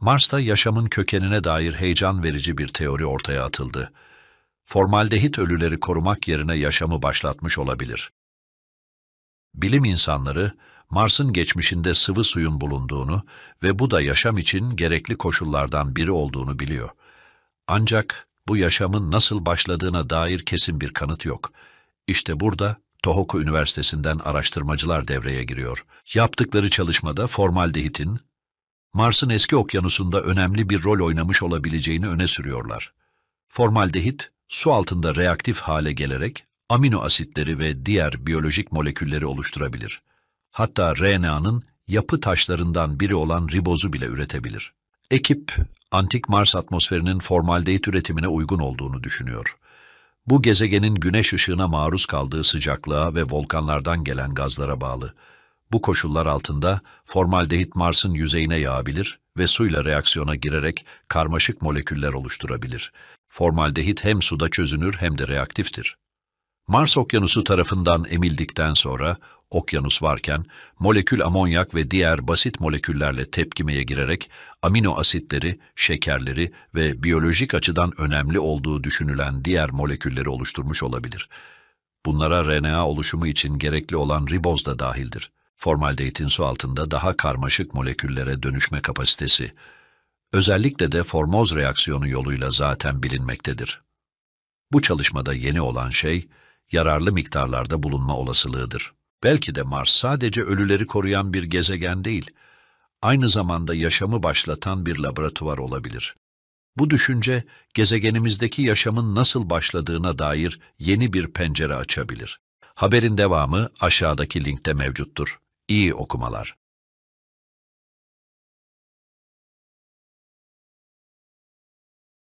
Mars'ta yaşamın kökenine dair heyecan verici bir teori ortaya atıldı. Formaldehit ölüleri korumak yerine yaşamı başlatmış olabilir. Bilim insanları, Mars'ın geçmişinde sıvı suyun bulunduğunu ve bu da yaşam için gerekli koşullardan biri olduğunu biliyor. Ancak bu yaşamın nasıl başladığına dair kesin bir kanıt yok. İşte burada Tohoku Üniversitesi'nden araştırmacılar devreye giriyor. Yaptıkları çalışmada formaldehitin Mars'ın eski okyanusunda önemli bir rol oynamış olabileceğini öne sürüyorlar. Formaldehit, su altında reaktif hale gelerek amino asitleri ve diğer biyolojik molekülleri oluşturabilir. Hatta RNA'nın yapı taşlarından biri olan ribozu bile üretebilir. Ekip, antik Mars atmosferinin formaldehit üretimine uygun olduğunu düşünüyor. Bu gezegenin güneş ışığına maruz kaldığı sıcaklığa ve volkanlardan gelen gazlara bağlı. Bu koşullar altında formaldehit Mars'ın yüzeyine yağabilir ve suyla reaksiyona girerek karmaşık moleküller oluşturabilir. Formaldehit hem suda çözünür hem de reaktiftir. Mars okyanusu tarafından emildikten sonra okyanus varken molekül amonyak ve diğer basit moleküllerle tepkimeye girerek amino asitleri, şekerleri ve biyolojik açıdan önemli olduğu düşünülen diğer molekülleri oluşturmuş olabilir. Bunlara RNA oluşumu için gerekli olan riboz da dahildir. Formaldehitin su altında daha karmaşık moleküllere dönüşme kapasitesi, özellikle de formoz reaksiyonu yoluyla zaten bilinmektedir. Bu çalışmada yeni olan şey, yararlı miktarlarda bulunma olasılığıdır. Belki de Mars sadece ölüleri koruyan bir gezegen değil, aynı zamanda yaşamı başlatan bir laboratuvar olabilir. Bu düşünce, gezegenimizdeki yaşamın nasıl başladığına dair yeni bir pencere açabilir. Haberin devamı aşağıdaki linkte mevcuttur. İyi okumalar.